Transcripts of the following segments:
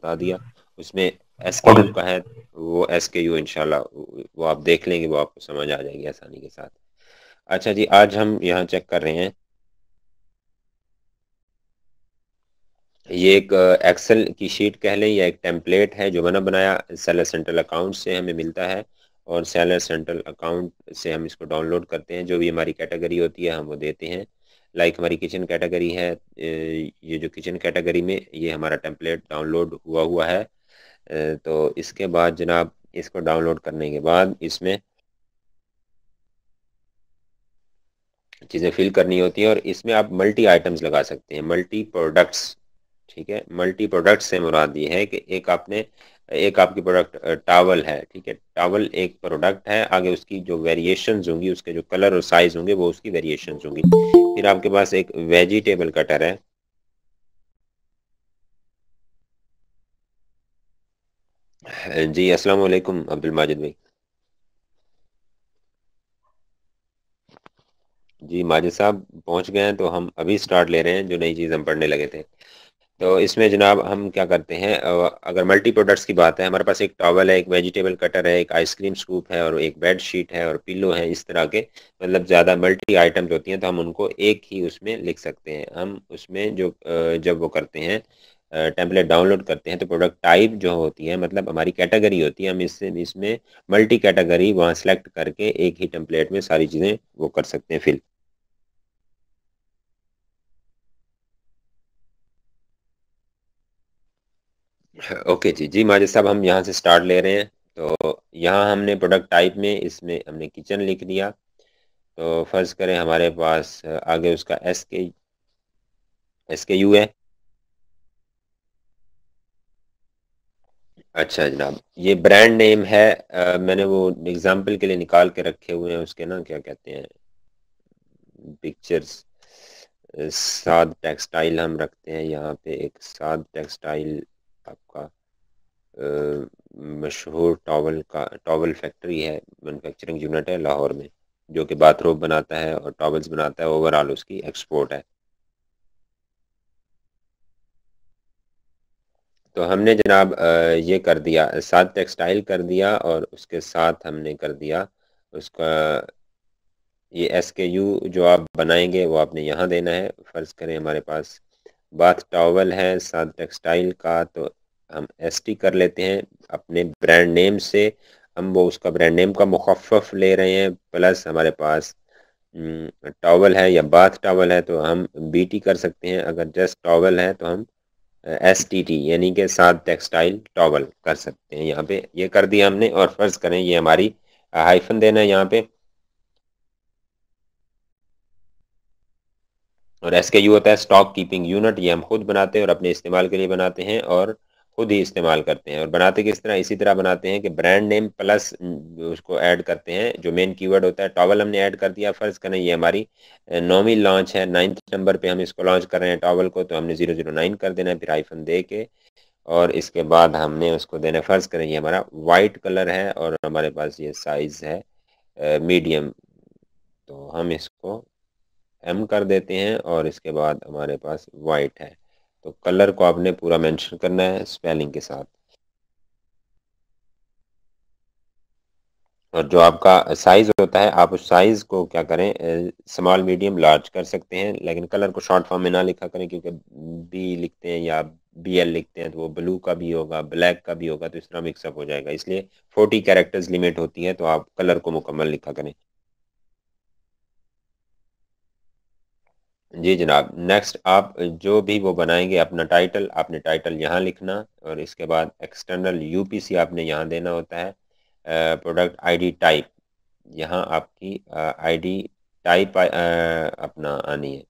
बता दिया उसमें एस के यू का है वो एस के यू इनशाला वो आप देख लेंगे वो आपको समझ आ जाएगी आसानी के साथ अच्छा जी आज हम यहाँ चेक कर रहे हैं ये एक एक्सेल uh, की शीट कह लें या एक टेम्पलेट है जो मैंने बनाया सेलर सेंट्रल अकाउंट से हमें मिलता है और सेलर सेंट्रल अकाउंट से हम इसको डाउनलोड करते हैं जो भी हमारी कैटेगरी होती है हम वो देते हैं लाइक हमारी किचन कैटेगरी है ये जो किचन कैटेगरी में ये हमारा टेम्पलेट डाउनलोड हुआ हुआ है तो इसके बाद जनाब इसको डाउनलोड करने के बाद इसमें चीज़ें फिल करनी होती हैं और इसमें आप मल्टी आइटम्स लगा सकते हैं मल्टी प्रोडक्ट्स ठीक है मल्टी प्रोडक्ट्स से मुराद ये है कि एक आपने एक आपकी प्रोडक्ट टावल है ठीक है टावल एक प्रोडक्ट है आगे उसकी जो वेरिएशंस होंगी उसके जो कलर और साइज होंगे वो उसकी वेरिएशंस होंगी फिर आपके पास एक वेजिटेबल कटर है जी अस्सलाम वालेकुम अब्दुल माजिद भाई जी माजिद साहब पहुंच गए हैं तो हम अभी स्टार्ट ले रहे हैं जो नई चीज़ हम पढ़ने लगे थे तो इसमें जनाब हम क्या करते हैं अगर मल्टी प्रोडक्ट्स की बात है हमारे पास एक टॉवल है एक वेजिटेबल कटर है एक आइसक्रीम स्कूप है और एक बेड शीट है और पिलो है इस तरह के मतलब ज़्यादा मल्टी आइटम्स होती हैं तो हम उनको एक ही उसमें लिख सकते हैं हम उसमें जो जब वो करते हैं टेम्पलेट डाउनलोड करते हैं तो प्रोडक्ट टाइप जो होती है मतलब हमारी कैटेगरी होती है हम इससे इसमें मल्टी कैटेगरी वहाँ सेलेक्ट करके एक ही टेम्पलेट में सारी चीज़ें वो कर सकते हैं फिल ओके जी जी माजिद साहब हम यहाँ से स्टार्ट ले रहे हैं तो यहाँ हमने प्रोडक्ट टाइप में इसमें हमने किचन लिख दिया तो फ़र्ज़ करें हमारे पास आगे उसका एस के एस के यू है अच्छा जनाब ये ब्रांड नेम है आ, मैंने वो एग्ज़ाम्पल के लिए निकाल के रखे हुए हैं उसके ना क्या कहते हैं पिक्चर्स साद टेक्सटाइल हम रखते हैं यहाँ पे एक साद टेक्सटाइल आपका मशहूर टॉवल का टॉवल फैक्ट्री है मैनुफेक्चरिंग यूनिट है लाहौर में जो कि बाथरूम बनाता है और टॉवल्स बनाता है ओवरऑल उसकी एक्सपोर्ट है तो हमने जनाब ये कर दिया साथ टेक्सटाइल कर दिया और उसके साथ हमने कर दिया उसका ये एस के यू जो आप बनाएंगे वो आपने यहाँ देना है फ़र्ज़ करें हमारे पास बाथ टॉवल है साथ टेक्सटाइल का तो हम एस टी कर लेते हैं अपने ब्रांड नेम से हम वो उसका ब्रांड नेम का मुखफ़ ले रहे हैं प्लस हमारे पास टॉवल हम्म, है या बाथ टॉवल है तो हम बी टी कर सकते हैं अगर जस्ट टॉवल है तो हम एस टी टी यानी कि सात टेक्सटाइल टॉवल कर सकते हैं यहाँ पे ये कर दिया हमने और फ़र्ज़ करें ये हमारी हाइफन देना है यहाँ पे और एस के यू होता है स्टॉक कीपिंग यूनिट ये हम खुद बनाते हैं और अपने इस्तेमाल के लिए बनाते हैं और खुद ही इस्तेमाल करते हैं और बनाते किस तरह इसी तरह बनाते हैं कि ब्रांड नेम प्लस उसको ऐड करते हैं जो मेन कीवर्ड होता है टॉवल हमने ऐड कर दिया फ़र्ज़ करें ये हमारी नौवीं लॉन्च है नाइन्थ नंबर पे हम इसको लॉन्च कर रहे हैं टॉवल को तो हमने ज़ीरो ज़ीरो नाइन कर देना है फिर आईफन दे के और इसके बाद हमने उसको देना फ़र्ज़ करें ये हमारा वाइट कलर है और हमारे पास ये साइज़ है मीडियम तो हम इसको एम कर देते हैं और इसके बाद हमारे पास वाइट है तो कलर को आपने पूरा मेंशन करना है स्पेलिंग के साथ और जो आपका साइज़ होता है आप उस साइज़ को क्या करें स्मॉल मीडियम लार्ज कर सकते हैं लेकिन कलर को शॉर्ट फॉर्म में ना लिखा करें क्योंकि बी लिखते हैं या बी एल लिखते हैं तो वो ब्लू का भी होगा ब्लैक का भी होगा तो इस तरह मिक्सअप हो जाएगा इसलिए फोर्टी कैरेक्टर्स लिमिट होती है तो आप कलर को मुकम्मल लिखा करें जी जनाब नेक्स्ट आप जो भी वो बनाएंगे अपना टाइटल आपने टाइटल यहाँ लिखना और इसके बाद एक्सटर्नल यूपीसी आपने यहाँ देना होता है प्रोडक्ट आईडी टाइप यहाँ आपकी आईडी टाइप अपना आनी है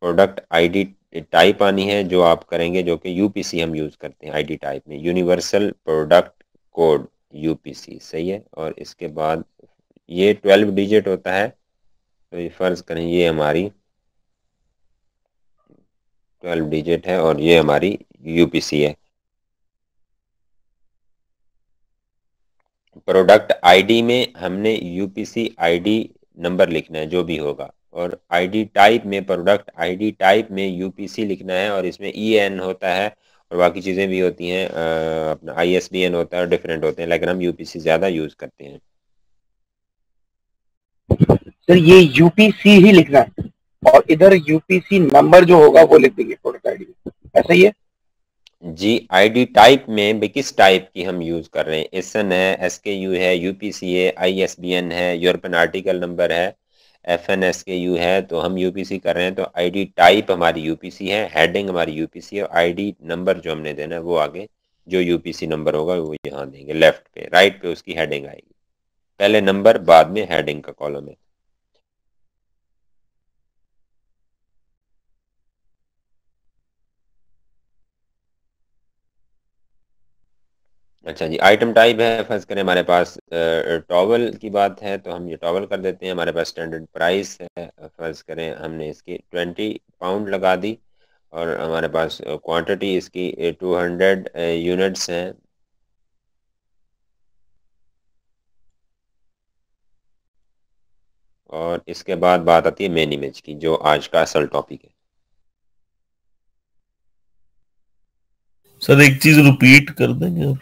प्रोडक्ट आईडी टाइप आनी है जो आप करेंगे जो कि यूपीसी हम यूज़ करते हैं आईडी टाइप में यूनिवर्सल प्रोडक्ट कोड यू सही है और इसके बाद ये ट्वेल्व डिजिट होता है तो ये फ़र्ज़ करें ये हमारी ट्वेल्व डिजिट है और ये हमारी यूपीसी है प्रोडक्ट आईडी में हमने यूपीसी आईडी नंबर लिखना है जो भी होगा और आईडी टाइप में प्रोडक्ट आईडी टाइप में यूपीसी लिखना है और इसमें ईएन e होता है और बाकी चीज़ें भी होती हैं अपना आईएसबीएन होता है और डिफरेंट होते हैं लेकिन हम यूपीसी ज़्यादा यूज़ करते हैं सर ये यूपीसी ही लिखना है और इधर यूपीसी नंबर जो होगा वो लिख देंगे प्रोडक्ट डी ऐसा ही है जी आईडी टाइप में भी किस टाइप की हम यूज कर रहे हैं एस एन है एस के यू है यूपीसी है आई एस बी एन है यूरोपियन आर्टिकल नंबर है F N S K U है तो हम यूपीसी कर रहे हैं तो आईडी टाइप हमारी यूपीसी है हेडिंग हमारी यूपीसी है आईडी नंबर जो हमने देना है वो आगे जो यूपीसी नंबर होगा वो यहाँ देंगे लेफ्ट पे राइट पे उसकी हेडिंग आएगी पहले नंबर बाद में हेडिंग का कॉलम है अच्छा जी आइटम टाइप है फर्ज करें हमारे पास टॉवल की बात है तो हम ये टॉवल कर देते हैं हमारे पास स्टैंडर्ड प्राइस है फर्ज करें हमने इसकी ट्वेंटी पाउंड लगा दी और हमारे पास क्वांटिटी इसकी टू हंड्रेड यूनिट्स हैं और इसके बाद बात आती है मेन इमेज की जो आज का असल टॉपिक है सर एक चीज रिपीट कर देंगे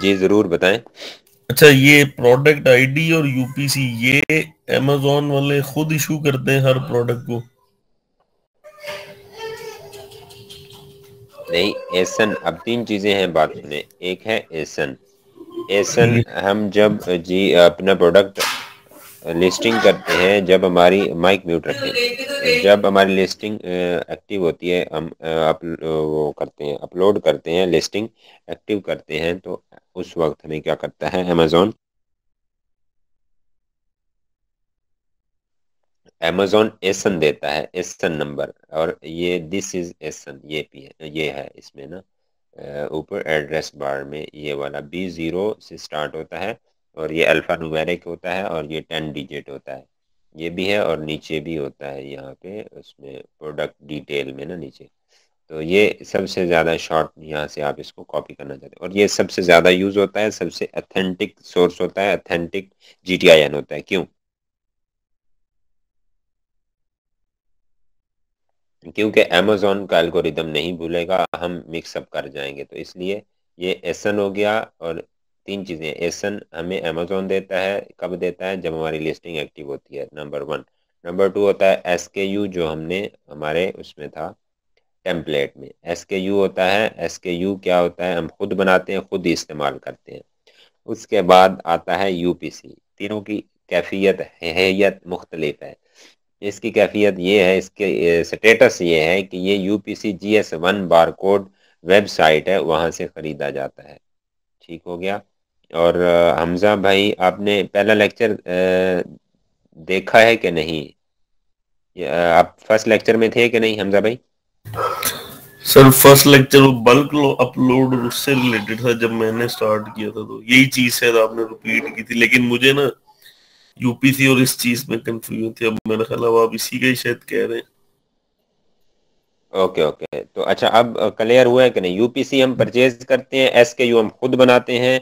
जी जरूर बताएं अच्छा ये प्रोडक्ट आईडी और यूपीसी ये अमेजोन वाले खुद इशू करते हैं हर प्रोडक्ट को नहीं एसन अब तीन चीजें हैं बात में एक है एसन एसन हम जब जी अपना प्रोडक्ट लिस्टिंग करते हैं जब हमारी माइक म्यूट रखते हैं जब हमारी लिस्टिंग एक्टिव होती है हम अप वो करते हैं अपलोड करते हैं लिस्टिंग एक्टिव करते हैं तो उस वक्त हमें क्या करता है अमेज़ोन अमेजोन एसन देता है एसन नंबर और ये दिस इज़ एसन ये पी है ये है इसमें ना ऊपर एड्रेस बार में ये वाला बी ज़ीरो से स्टार्ट होता है और ये अल्फा नुमेरिक होता है और ये टेन डिजिट होता है ये भी है और नीचे भी होता है यहाँ पे उसमें प्रोडक्ट डिटेल में ना नीचे तो ये सबसे ज़्यादा शॉर्ट यहाँ से आप इसको कॉपी करना चाहते हैं और ये सबसे ज़्यादा यूज़ होता है सबसे अथेंटिक सोर्स होता है authentic G T I N होता है क्यों क्योंकि अमेजोन का एल्गोरिदम नहीं भूलेगा हम मिक्सअप कर जाएंगे तो इसलिए ये एसन हो गया और तीन चीज़ें एसन हमें अमेजोन देता है कब देता है जब हमारी लिस्टिंग एक्टिव होती है नंबर वन नंबर टू होता है एस के यू जो हमने हमारे उसमें था टेम्पलेट में एस के यू होता है एस के यू क्या होता है हम खुद बनाते हैं खुद इस्तेमाल करते हैं उसके बाद आता है यू पी सी तीनों की कैफियत हैत मुख्तलिफ है इसकी कैफियत ये है इसके स्टेटस ये है कि ये U P C G S one bar code website है वहाँ से ख़रीदा जाता है ठीक हो गया और हमजा भाई आपने पहला लेक्चर देखा है कि नहीं आप फर्स्ट लेक्चर में थे कि नहीं हमजा भाई सर फर्स्ट लेक्चर वो बल्क अपलोड उससे रिलेटेड था जब मैंने स्टार्ट किया था तो यही चीज शायद आपने रिपीट की थी लेकिन मुझे ना यूपीसी और इस चीज में कंफ्यूजन थी अब मेरा ख्याल अब आप इसी का ही शायद कह रहे हैं ओके ओके तो अच्छा अब क्लियर हुआ है कि नहीं यूपीसी हम परचेज करते हैं एस के यू हम खुद बनाते हैं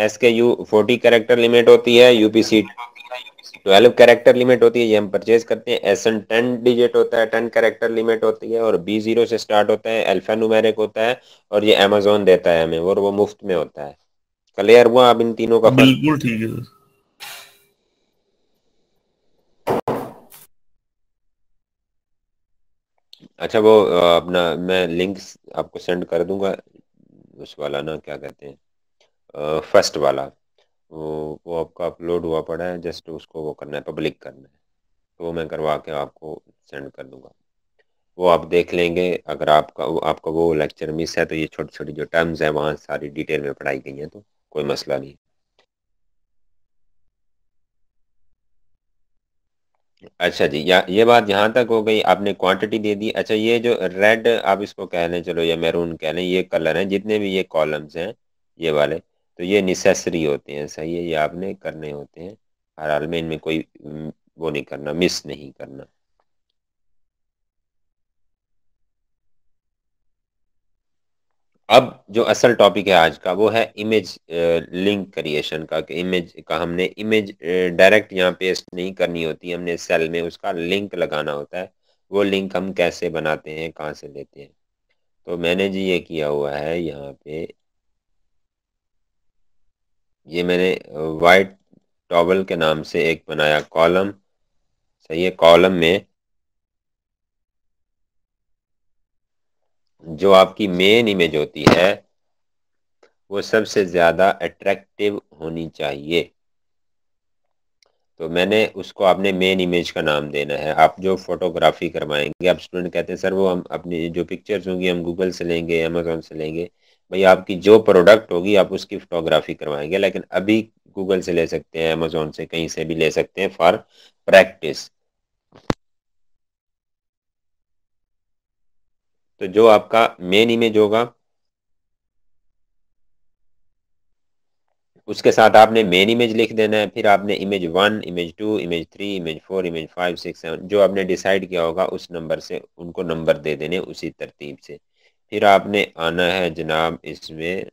S K you forty character limit होती है यूपीसी ट्वेल्व करेक्टर लिमिट होती है ये हम परचेज करते हैं एस एन टेन डिजिट होता है टेन करेक्टर लिमिट होती है और बी जीरो से स्टार्ट होता है एल्फा नुमेरिक होता है और ये अमेजोन देता है हमें और वो मुफ्त में होता है क्लियर हुआ अब इन तीनों का बिल्कुल ठीक है अच्छा वो अपना मैं लिंक आपको सेंड कर दूंगा उस वाला ना क्या कहते हैं फर्स्ट वाला वो वो आपका अपलोड हुआ पड़ा है जस्ट उसको वो करना है पब्लिक करना है तो मैं करवा के आपको सेंड कर दूंगा वो आप देख लेंगे अगर आपका आपका वो लेक्चर मिस है तो ये छोटी छोटी जो टर्म्स हैं वहाँ सारी डिटेल में पढ़ाई गई हैं तो कोई मसला नहीं अच्छा जी या ये बात यहाँ तक हो गई आपने क्वांटिटी दे दी अच्छा ये जो रेड आप इसको कह लें चलो या मैरून कह लें ये कलर हैं जितने भी ये कॉलम्स हैं ये वाले तो ये निसेसरी होते हैं सही है ये आपने करने होते हैं हर हाल में इनमें कोई वो नहीं करना मिस नहीं करना अब जो असल टॉपिक है आज का वो है इमेज लिंक क्रिएशन का कि इमेज का हमने इमेज डायरेक्ट यहाँ पेस्ट नहीं करनी होती हमने सेल में उसका लिंक लगाना होता है वो लिंक हम कैसे बनाते हैं कहाँ से लेते हैं तो मैंने जी ये किया हुआ है यहाँ पे ये मैंने वाइट टॉवल के नाम से एक बनाया कॉलम सही है कॉलम में जो आपकी मेन इमेज होती है वो सबसे ज़्यादा अट्रैक्टिव होनी चाहिए तो मैंने उसको आपने मेन इमेज का नाम देना है आप जो फोटोग्राफी करवाएंगे आप स्टूडेंट कहते हैं सर वो हम अपनी जो पिक्चर्स होंगी हम गूगल से लेंगे अमेजोन से लेंगे भाई आपकी जो प्रोडक्ट होगी आप उसकी फोटोग्राफी करवाएंगे लेकिन अभी गूगल से ले सकते हैं अमेजोन से कहीं से भी ले सकते हैं फॉर प्रैक्टिस तो जो आपका मेन इमेज होगा उसके साथ आपने मेन इमेज लिख देना है फिर आपने image one image two image three image four image five six seven जो आपने डिसाइड किया होगा उस नंबर से उनको नंबर दे देने उसी तरतीब से फिर आपने आना है जनाब इसमें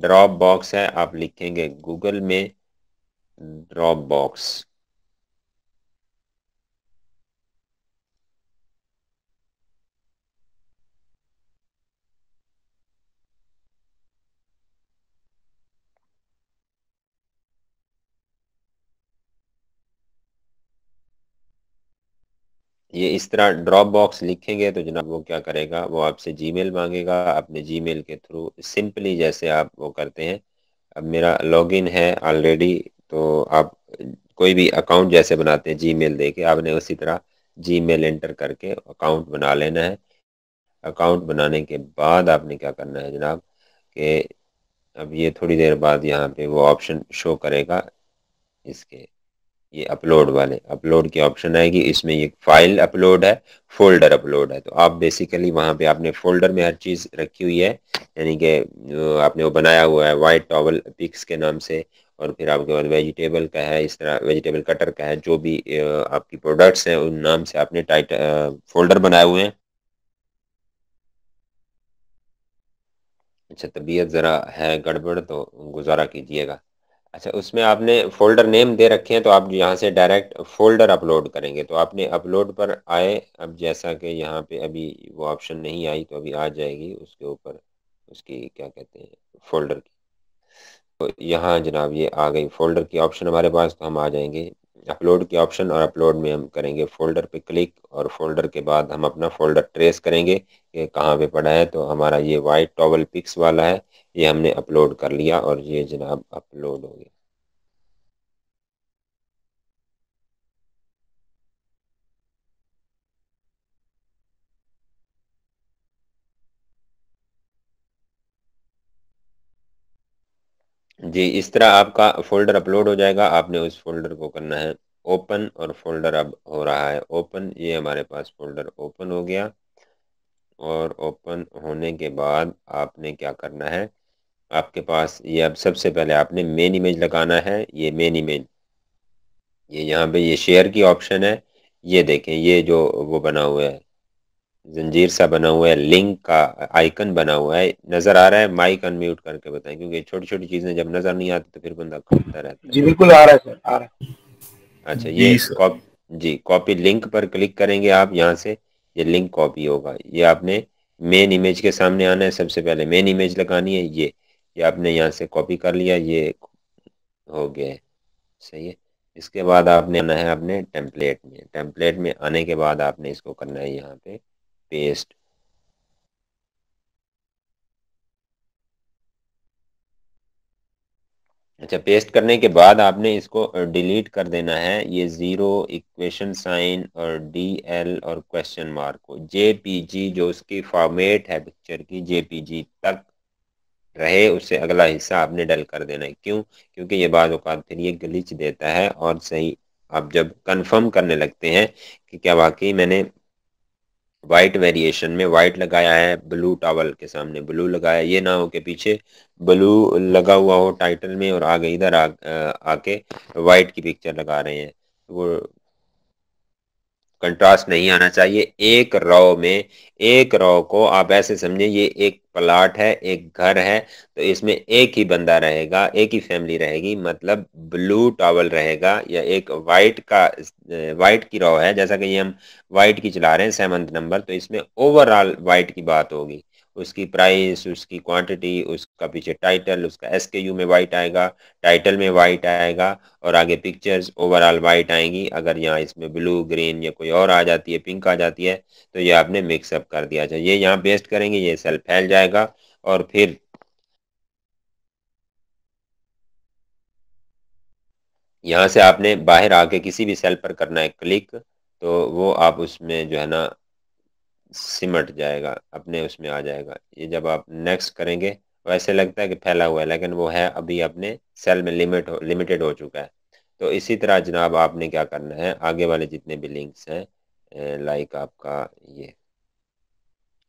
ड्रॉप बॉक्स है आप लिखेंगे गूगल में ड्रॉप बॉक्स ये इस तरह ड्रॉप बॉक्स लिखेंगे तो जनाब वो क्या करेगा वो आपसे जीमेल मांगेगा अपने जीमेल के थ्रू सिंपली जैसे आप वो करते हैं अब मेरा लॉगिन है ऑलरेडी तो आप कोई भी अकाउंट जैसे बनाते हैं जीमेल देके आपने उसी तरह जीमेल एंटर करके अकाउंट बना लेना है अकाउंट बनाने के बाद आपने क्या करना है जनाब कि अब ये थोड़ी देर बाद यहाँ पे वो ऑप्शन शो करेगा इसके ये अपलोड वाले अपलोड की ऑप्शन आएगी इसमें ये फाइल अपलोड है फोल्डर अपलोड है तो आप बेसिकली वहाँ पे आपने फोल्डर में हर चीज़ रखी हुई है यानी कि आपने वो बनाया हुआ है वाइट टॉवल पिक्स के नाम से और फिर आपके पास वेजिटेबल का है इस तरह वेजिटेबल कटर का है जो भी आपकी प्रोडक्ट्स हैं उन नाम से आपने टाइट फोल्डर बनाए हुए हैं अच्छा तबीयत ज़रा है गड़बड़ तो गुजारा कीजिएगा अच्छा उसमें आपने फ़ोल्डर नेम दे रखे हैं तो आप यहाँ से डायरेक्ट फ़ोल्डर अपलोड करेंगे तो आपने अपलोड पर आए अब जैसा कि यहाँ पे अभी वो ऑप्शन नहीं आई तो अभी आ जाएगी उसके ऊपर उसकी क्या कहते हैं फ़ोल्डर की तो यहाँ जनाब ये आ गई फ़ोल्डर की ऑप्शन हमारे पास तो हम आ जाएंगे अपलोड की ऑप्शन और अपलोड में हम करेंगे फ़ोल्डर पे क्लिक और फ़ोल्डर के बाद हम अपना फ़ोल्डर ट्रेस करेंगे कि कहाँ पे पड़ा है तो हमारा ये वाइट टॉवल पिक्स वाला है ये हमने अपलोड कर लिया और ये जनाब अपलोड हो गया जी इस तरह आपका फोल्डर अपलोड हो जाएगा आपने उस फोल्डर को करना है ओपन और फोल्डर अब हो रहा है ओपन ये हमारे पास फोल्डर ओपन हो गया और ओपन होने के बाद आपने क्या करना है आपके पास ये अब सबसे पहले आपने मेन इमेज लगाना है ये मेन इमेज ये यहाँ पे ये शेयर की ऑप्शन है ये देखें ये जो वो बना हुआ है जंजीर सा बना हुआ है लिंक का आइकन बना हुआ है नजर आ रहा है माइक अनम्यूट करके बताएं क्योंकि छोटी छोटी चीजें जब नजर नहीं आती तो फिर बंदा खुलता रहता है जी बिल्कुल आ रहा है सर आ रहा है अच्छा ये जी कॉपी लिंक पर क्लिक करेंगे आप यहाँ से ये लिंक कॉपी होगा ये आपने मेन इमेज के सामने आना है सबसे पहले मेन इमेज लगानी है ये कि आपने यहाँ से कॉपी कर लिया ये हो गया सही है इसके बाद आपने आना है आपने टेम्पलेट में टेम्पलेट में आने के बाद आपने इसको करना है यहाँ पे पेस्ट अच्छा पेस्ट करने के बाद आपने इसको डिलीट कर देना है ये ज़ीरो इक्वेशन साइन और डी एल और क्वेश्चन मार्क को जे पी जी जो उसकी फॉर्मेट है पिक्चर की जे पी जी तक रहे उससे अगला हिस्सा आपने डल कर देना है क्यों क्योंकि ये बाद अवत फिर ये गलीच देता है और सही आप जब कंफर्म करने लगते हैं कि क्या वाकई मैंने वाइट वेरिएशन में वाइट लगाया है ब्लू टावल के सामने ब्लू लगाया ये ना हो के पीछे ब्लू लगा हुआ हो टाइटल में और आगे इधर आ, आके वाइट की पिक्चर लगा रहे हैं वो कंट्रास्ट नहीं आना चाहिए एक रॉ में एक रॉ को आप ऐसे समझे ये एक प्लाट है एक घर है तो इसमें एक ही बंदा रहेगा एक ही फैमिली रहेगी मतलब ब्लू टॉवल रहेगा या एक वाइट का वाइट की रॉ है जैसा कि ये हम वाइट की चला रहे हैं सेवन्थ नंबर तो इसमें ओवरऑल वाइट की बात होगी उसकी प्राइस उसकी क्वांटिटी उसका पीछे टाइटल उसका एस के यू में वाइट आएगा टाइटल में वाइट आएगा और आगे पिक्चर्स ओवरऑल वाइट आएंगी अगर यहाँ इसमें ब्लू ग्रीन या कोई और आ जाती है पिंक आ जाती है तो ये आपने मिक्सअप कर दिया अच्छा ये यहाँ पेस्ट करेंगे ये सेल फैल जाएगा और फिर यहाँ से आपने बाहर आके किसी भी सेल पर करना है क्लिक तो वो आप उसमें जो है ना सिमट जाएगा अपने उसमें आ जाएगा ये जब आप नेक्स्ट करेंगे वैसे लगता है कि फैला हुआ है लेकिन वो है अभी अपने सेल में लिमिट हो लिमिटेड हो चुका है तो इसी तरह जनाब आपने क्या करना है आगे वाले जितने भी लिंक्स हैं लाइक आपका ये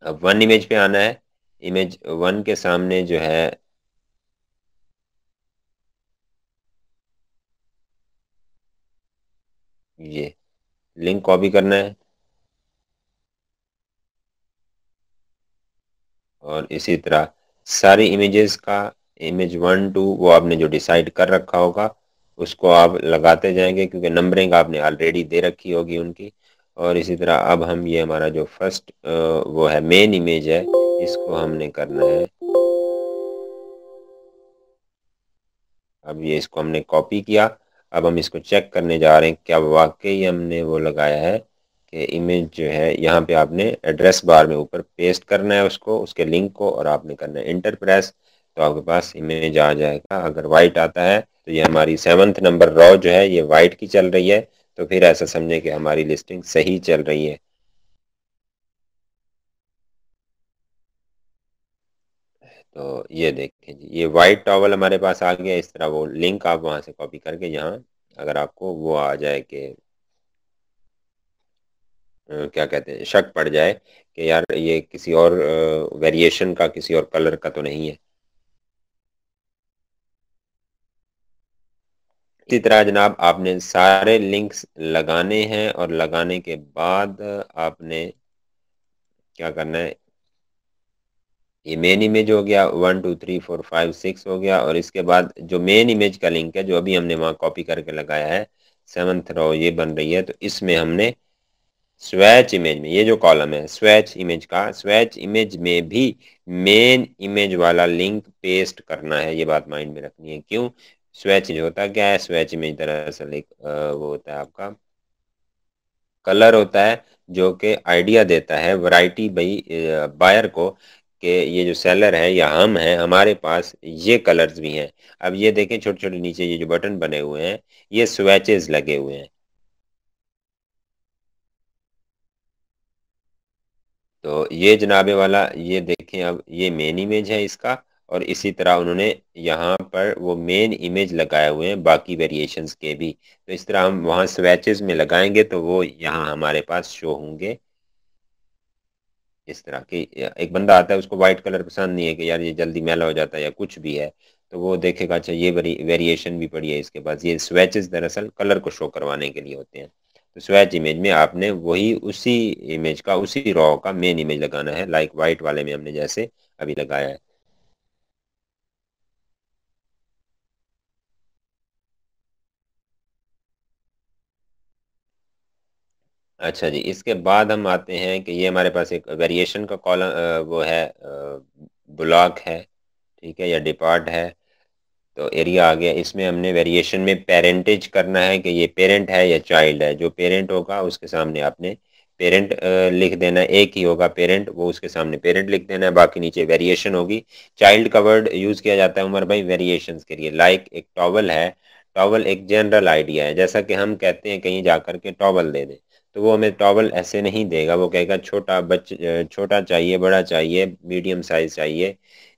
अब वन इमेज पे आना है इमेज वन के सामने जो है ये लिंक कॉपी करना है और इसी तरह सारी इमेजेस का इमेज वन टू वो आपने जो डिसाइड कर रखा होगा उसको आप लगाते जाएंगे क्योंकि नंबरिंग आपने ऑलरेडी दे रखी होगी उनकी और इसी तरह अब हम ये हमारा जो फर्स्ट वो है मेन इमेज है इसको हमने करना है अब ये इसको हमने कॉपी किया अब हम इसको चेक करने जा रहे हैं क्या वाकई हमने वो लगाया है कि इमेज जो है यहाँ पे आपने एड्रेस बार में ऊपर पेस्ट करना है उसको उसके लिंक को और आपने करना है इंटर प्रेस तो आपके पास इमेज आ जाएगा अगर वाइट आता है तो ये हमारी सेवन्थ नंबर रॉ जो है ये वाइट की चल रही है तो फिर ऐसा समझे कि हमारी लिस्टिंग सही चल रही है तो ये देखें जी ये वाइट टॉवल हमारे पास आ गया इस तरह वो लिंक आप वहां से कॉपी करके यहाँ अगर आपको वो आ जाए कि क्या कहते हैं शक पड़ जाए कि यार ये किसी और वेरिएशन का किसी और कलर का तो नहीं है इसी तरह जनाब आपने सारे लिंक्स लगाने हैं और लगाने के बाद आपने क्या करना है ये मेन इमेज हो गया one two three four five six हो गया और इसके बाद जो मेन इमेज का लिंक है जो अभी हमने वहाँ कॉपी करके लगाया है सेवन्थ रो ये बन रही है तो इसमें हमने स्वैच इमेज में ये जो कॉलम है स्वैच इमेज का स्वैच इमेज में भी मेन इमेज वाला लिंक पेस्ट करना है ये बात माइंड में रखनी है क्यों स्वैच होता है क्या है स्वैच इमेज दरअसल एक वो होता है आपका कलर होता है जो कि आइडिया देता है वैरायटी भाई बायर को कि ये जो सेलर है या हम हैं हमारे पास ये कलर्स भी हैं अब ये देखें छोटे छोटे नीचे ये जो बटन बने हुए हैं ये स्वैचेस लगे हुए हैं तो ये जनाबे वाला ये देखें अब ये मेन इमेज है इसका और इसी तरह उन्होंने यहाँ पर वो मेन इमेज लगाए हुए हैं बाकी वेरिएशंस के भी तो इस तरह हम वहाँ स्वेचेस में लगाएंगे तो वो यहाँ हमारे पास शो होंगे इस तरह की एक बंदा आता है उसको वाइट कलर पसंद नहीं है कि यार ये जल्दी मैला हो जाता है या कुछ भी है तो वो देखेगा अच्छा ये वेरिएशन भी पड़ी है इसके पास ये स्वेचेस दरअसल कलर को शो करवाने के लिए होते हैं तो स्वैच इमेज में आपने वही उसी इमेज का उसी रॉ का मेन इमेज लगाना है लाइक व्हाइट वाले में हमने जैसे अभी लगाया है अच्छा जी इसके बाद हम आते हैं कि ये हमारे पास एक वेरिएशन का कॉलम वो है ब्लॉक है ठीक है या डिपार्ट है तो एरिया आ गया इसमें हमने वेरिएशन में पेरेंटेज करना है कि ये पेरेंट है या चाइल्ड है जो पेरेंट होगा उसके सामने आपने पेरेंट लिख देना एक ही होगा पेरेंट वो उसके सामने पेरेंट लिख देना है बाकी नीचे वेरिएशन होगी चाइल्ड का वर्ड यूज़ किया जाता है उमर भाई वेरिएशन के लिए लाइक like, एक टॉवल है टॉवल एक जनरल आइडिया है जैसा कि हम कहते हैं कहीं जाकर के टॉवल दे दें तो वो हमें टॉवल ऐसे नहीं देगा वो कहेगा छोटा बच छोटा चाहिए बड़ा चाहिए मीडियम साइज़ चाहिए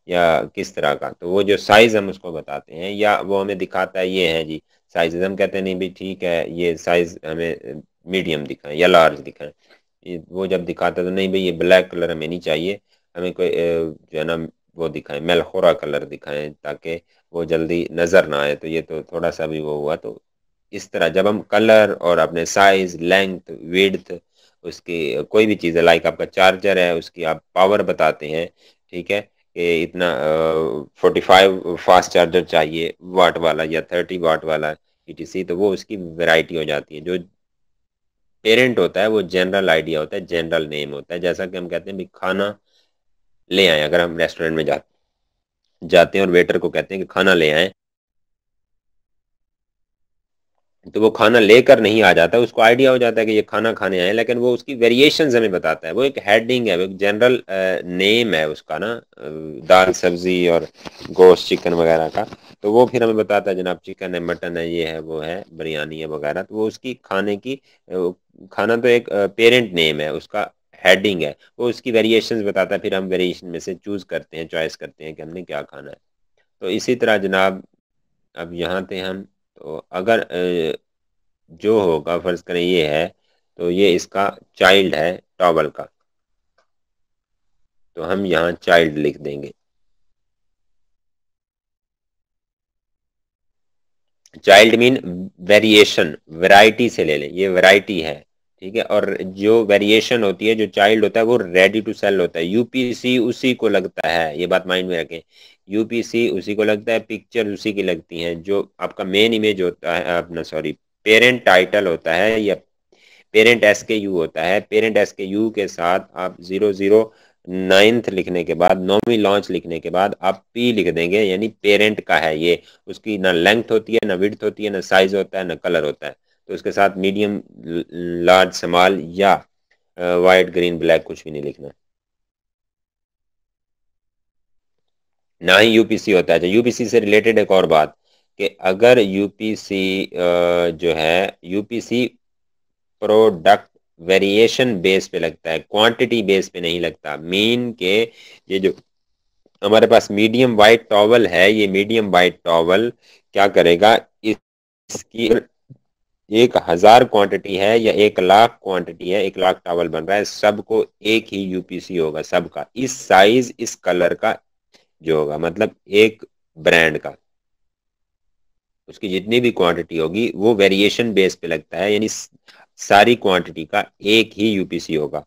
या किस तरह का तो वो जो साइज़ हम उसको बताते हैं या वो हमें दिखाता है ये है जी साइज हम कहते हैं नहीं भाई ठीक है ये साइज़ हमें मीडियम दिखाएं या लार्ज दिखाएं वो जब दिखाता है तो नहीं भाई ये ब्लैक कलर हमें नहीं चाहिए हमें कोई जो है ना वो दिखाएं मेलखोरा कलर दिखाएं ताकि वो जल्दी नज़र ना आए तो ये तो थोड़ा सा भी वो हुआ तो इस तरह जब हम कलर और अपने साइज़ लेंथ विड्थ उसकी कोई भी चीज़ है लाइक आपका चार्जर है उसकी आप पावर बताते हैं ठीक है कि इतना फोर्टी फाइव फास्ट चार्जर चाहिए वाट वाला या थर्टी वाट वाला ई e तो वो उसकी वैरायटी हो जाती है जो पेरेंट होता है वो जनरल आइडिया होता है जनरल नेम होता है जैसा कि हम कहते हैं भाई खाना ले आए अगर हम रेस्टोरेंट में जाते जाते हैं और वेटर को कहते हैं कि खाना ले आए तो वो खाना लेकर नहीं आ जाता उसको आइडिया हो जाता है कि ये खाना खाने आए लेकिन वो उसकी वेरिएशन हमें बताता है वो एक हेडिंग है वो एक जनरल नेम है उसका ना दाल सब्जी और गोश्त चिकन वगैरह का तो वो फिर हमें बताता है जनाब चिकन है मटन है ये है वो है बिरयानी है वगैरह तो वो उसकी खाने की खाना तो एक पेरेंट नेम है उसका हेडिंग है वो उसकी वेरिएशन बताता है फिर हम वेरिएशन में से चूज करते हैं चॉइस करते हैं कि हमने क्या खाना है तो इसी तरह जनाब अब यहाँ थे हम तो अगर जो होगा फर्ज करें ये है तो ये इसका चाइल्ड है टॉवल का तो हम यहाँ चाइल्ड लिख देंगे चाइल्ड मीन वेरिएशन वैरायटी से ले लें ये वैरायटी है ठीक है और जो वेरिएशन होती है जो चाइल्ड होता है वो रेडी टू सेल होता है यूपीसी उसी को लगता है ये बात माइंड में रखें यूपीसी उसी को लगता है पिक्चर उसी की लगती हैं जो आपका मेन इमेज होता है अपना सॉरी पेरेंट टाइटल होता है या पेरेंट एस के यू होता है पेरेंट एस के यू के साथ आप जीरो जीरो नाइन्थ लिखने के बाद नौवीं लॉन्च लिखने के बाद आप पी लिख देंगे यानी पेरेंट का है ये उसकी ना लेंथ होती है ना विड्थ होती है ना साइज होता है ना कलर होता है तो इसके साथ मीडियम लार्ज समाल या वाइट ग्रीन ब्लैक कुछ भी नहीं लिखना ना ही यूपीसी होता है यूपीसी अच्छा, से रिलेटेड एक और बात कि अगर यूपीसी जो है यूपीसी प्रोडक्ट वेरिएशन बेस पे लगता है क्वांटिटी बेस पे नहीं लगता मीन के ये जो हमारे पास मीडियम वाइट टॉवल है ये मीडियम वाइट टॉवल क्या करेगा इसकी एक हजार क्वांटिटी है या एक लाख क्वांटिटी है एक लाख टावल बन रहा है सबको एक ही यूपीसी होगा सबका इस साइज इस कलर का जो होगा मतलब एक ब्रांड का उसकी जितनी भी क्वांटिटी होगी वो वेरिएशन बेस पे लगता है यानी सारी क्वांटिटी का एक ही यूपीसी होगा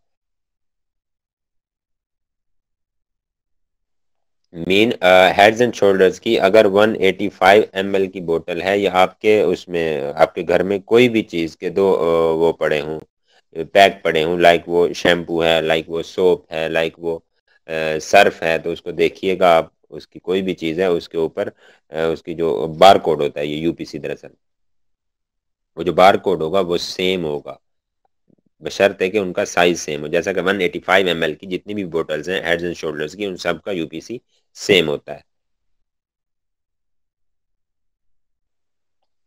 मीन हेड्स एंड शोल्डर्स की अगर 185 एटी की बोतल है या आपके उसमें आपके घर में कोई भी चीज़ के दो वो पड़े हों पैक पड़े हों लाइक वो शैम्पू है लाइक वो सोप है लाइक वो सर्फ है तो उसको देखिएगा आप उसकी कोई भी चीज़ है उसके ऊपर उसकी जो बार कोड होता है ये यूपीसी दरअसल वो जो बार कोड होगा वो सेम होगा बशर्त है कि उनका साइज सेम हो जैसा कि 185 ml की जितनी भी बोटल्स हैं हेड्स एंड शोल्डर्स की उन सब का यूपीसी सेम होता है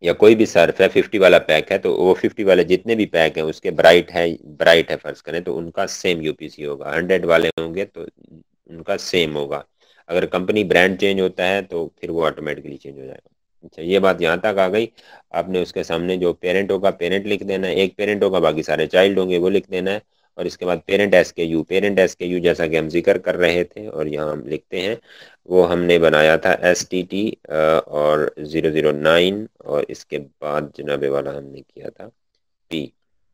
या कोई भी सर्फ है फिफ्टी वाला पैक है तो वो फिफ्टी वाले जितने भी पैक हैं उसके ब्राइट है ब्राइट है फर्ज करें तो उनका सेम यूपीसी होगा हंड्रेड वाले होंगे तो उनका सेम होगा अगर कंपनी ब्रांड चेंज होता है तो फिर वो ऑटोमेटिकली चेंज हो जाएगा अच्छा ये बात यहाँ तक आ गई आपने उसके सामने जो पेरेंट होगा पेरेंट लिख देना है एक पेरेंट होगा बाकी सारे चाइल्ड होंगे वो लिख देना है और इसके बाद parent S K U parent S K U जैसा कि हम जिक्र कर रहे थे और यहाँ हम लिखते हैं वो हमने बनाया था एस टी टी और ज़ीरो ज़ीरो नाइन और इसके बाद जनाबे वाला हमने किया था पी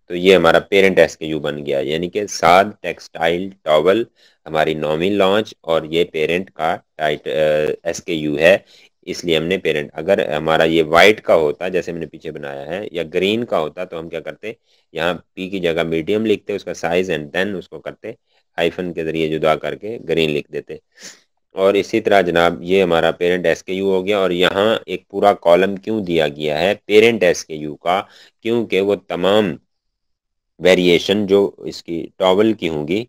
तो ये हमारा पेरेंट एस के यू बन गया यानी कि साद टेक्सटाइल टॉवल हमारी नॉमी लॉन्च और ये पेरेंट का टाइट एस के यू है इसलिए हमने पेरेंट अगर हमारा ये वाइट का होता जैसे मैंने पीछे बनाया है या ग्रीन का होता तो हम क्या करते यहाँ पी की जगह मीडियम लिखते उसका साइज एंड देन उसको करते हाइफन के जरिए जुदा करके ग्रीन लिख देते और इसी तरह जनाब ये हमारा पेरेंट एस के यू हो गया और यहाँ एक पूरा कॉलम क्यों दिया गया है पेरेंट एस के यू का क्योंकि वो तमाम वेरिएशन जो इसकी टॉवल की होंगी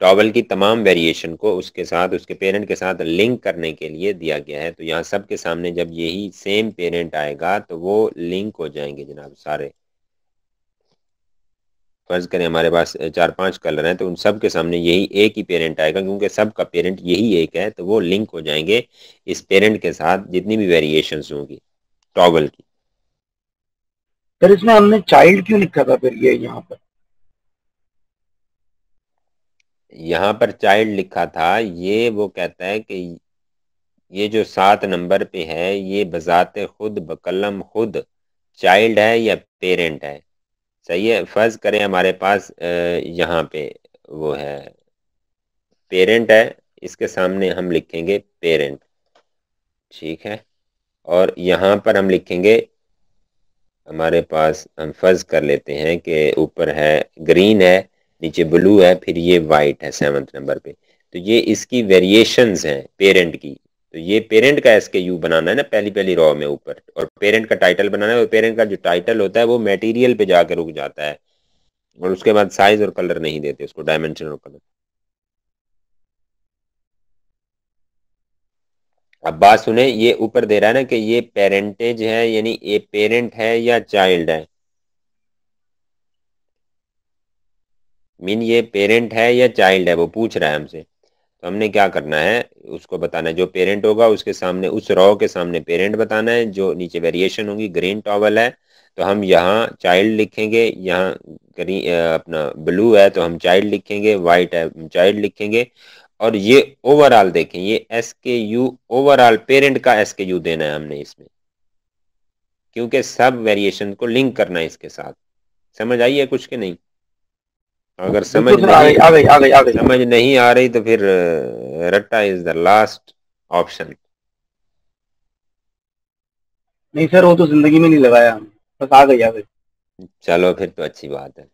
टॉवल की तमाम वेरिएशन को उसके साथ उसके पेरेंट के साथ लिंक करने के लिए दिया गया है तो यहाँ सब के सामने जब यही सेम पेरेंट आएगा तो वो लिंक हो जाएंगे जनाब सारे फर्ज करें हमारे पास चार पांच कलर हैं तो उन सब के सामने यही एक ही पेरेंट आएगा क्योंकि सब का पेरेंट यही एक है तो वो लिंक हो जाएंगे इस पेरेंट के साथ जितनी भी वेरिएशन होंगी टॉवल की सर इसमें हमने चाइल्ड क्यों लिखा था फिर ये यहाँ पर यहाँ पर चाइल्ड लिखा था ये वो कहता है कि ये जो सात नंबर पे है ये बजात खुद बकलम खुद चाइल्ड है या पेरेंट है सही है फर्ज करें हमारे पास यहाँ पे वो है पेरेंट है इसके सामने हम लिखेंगे पेरेंट ठीक है और यहाँ पर हम लिखेंगे हमारे पास हम फर्ज कर लेते हैं कि ऊपर है ग्रीन है नीचे ब्लू है फिर ये वाइट है सेवन्थ नंबर पे तो ये इसकी वेरिएशंस हैं पेरेंट की तो ये पेरेंट का एसके यू बनाना है ना पहली पहली रॉ में ऊपर और पेरेंट का टाइटल बनाना है और पेरेंट का जो टाइटल होता है वो मटेरियल पे जाकर रुक जाता है और उसके बाद साइज और कलर नहीं देते उसको डायमेंशन और कलर अब बात सुने ये ऊपर दे रहा है ना कि ये पेरेंटेज है यानी ये पेरेंट है या चाइल्ड है मीन ये पेरेंट है या चाइल्ड है वो पूछ रहा है हमसे तो हमने क्या करना है उसको बताना है जो पेरेंट होगा उसके सामने उस रॉ के सामने पेरेंट बताना है जो नीचे वेरिएशन होगी ग्रीन टॉवल है तो हम यहाँ चाइल्ड लिखेंगे यहाँ ग्रीन अपना ब्लू है तो हम चाइल्ड लिखेंगे वाइट है चाइल्ड लिखेंगे और ये ओवरऑल देखें ये S K U overall parent का एस के यू देना है हमने इसमें क्योंकि सब वेरिएशन को लिंक करना है इसके साथ समझ आई है कुछ के नहीं अगर समझ नहीं आ गई आ गई आ गई समझ नहीं आ रही तो फिर uh, रट्टा इज द लास्ट ऑप्शन नहीं सर वो तो जिंदगी में नहीं लगाया बस आ गई आ गई चलो फिर तो अच्छी बात है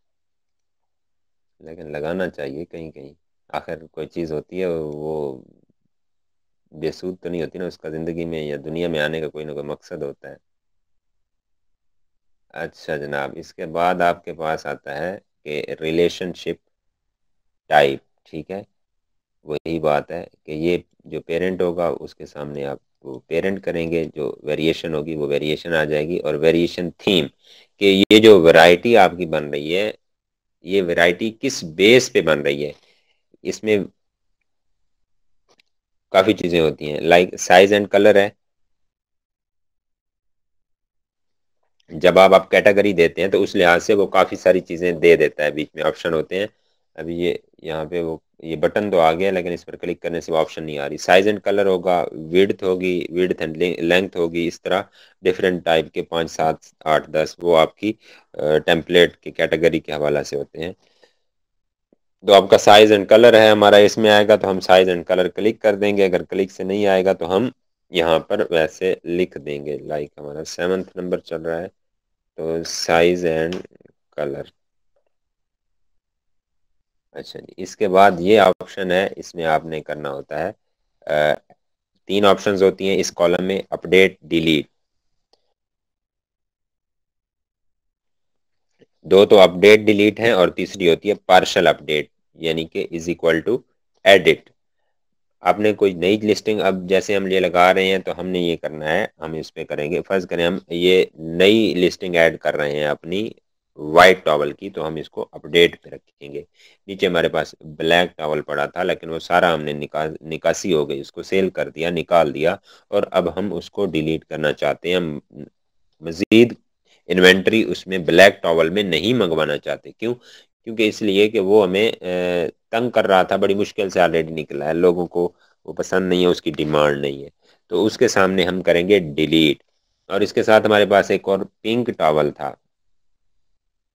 लेकिन लगाना चाहिए कहीं कहीं आखिर कोई चीज़ होती है वो बेसूद तो नहीं होती ना उसका ज़िंदगी में या दुनिया में आने का कोई ना कोई मकसद होता है अच्छा जनाब इसके बाद आपके पास आता है कि रिलेशनशिप टाइप ठीक है वही बात है कि ये जो पेरेंट होगा उसके सामने आप वो पेरेंट करेंगे जो वेरिएशन होगी वो वेरिएशन आ जाएगी और वेरिएशन थीम कि ये जो वैरायटी आपकी बन रही है ये वैरायटी किस बेस पे बन रही है इसमें काफ़ी चीज़ें होती हैं लाइक साइज एंड कलर है जब आप आप कैटेगरी देते हैं तो उस लिहाज से वो काफ़ी सारी चीज़ें दे देता है बीच में ऑप्शन होते हैं अभी ये यहाँ पे वो ये बटन तो आ गया लेकिन इस पर क्लिक करने से वो ऑप्शन नहीं आ रही साइज एंड कलर होगा विड्थ होगी विड्थ एंड लेंथ होगी इस तरह डिफरेंट टाइप के पाँच सात आठ दस वो आपकी टेम्पलेट के कैटेगरी के हवाले से होते हैं तो आपका साइज एंड कलर है हमारा इसमें आएगा तो हम साइज एंड कलर क्लिक कर देंगे अगर क्लिक से नहीं आएगा तो हम यहाँ पर वैसे लिख देंगे लाइक हमारा सेवन्थ नंबर चल रहा है तो साइज एंड कलर अच्छा जी इसके बाद ये ऑप्शन है इसमें आपने करना होता है तीन ऑप्शंस होती हैं इस कॉलम में अपडेट डिलीट दो तो अपडेट डिलीट हैं और तीसरी होती है पार्शल अपडेट यानी कि इज इक्वल टू एडिट आपने कोई नई लिस्टिंग अब जैसे हम ये लगा रहे हैं तो हमने ये करना है हम इस पर करेंगे फर्ज करें हम ये नई लिस्टिंग ऐड कर रहे हैं अपनी वाइट टॉवल की तो हम इसको अपडेट पे रखेंगे नीचे हमारे पास ब्लैक टॉवल पड़ा था लेकिन वो सारा हमने निका निकासी हो गई उसको सेल कर दिया निकाल दिया और अब हम उसको डिलीट करना चाहते हैं हम मज़ीद इन्वेंट्री उसमें ब्लैक टॉवल में नहीं मंगवाना चाहते क्यों क्योंकि इसलिए कि वो हमें तंग कर रहा था बड़ी मुश्किल से ऑलरेडी निकला है लोगों को वो पसंद नहीं है उसकी डिमांड नहीं है तो उसके सामने हम करेंगे डिलीट और इसके साथ हमारे पास एक और पिंक टॉवल था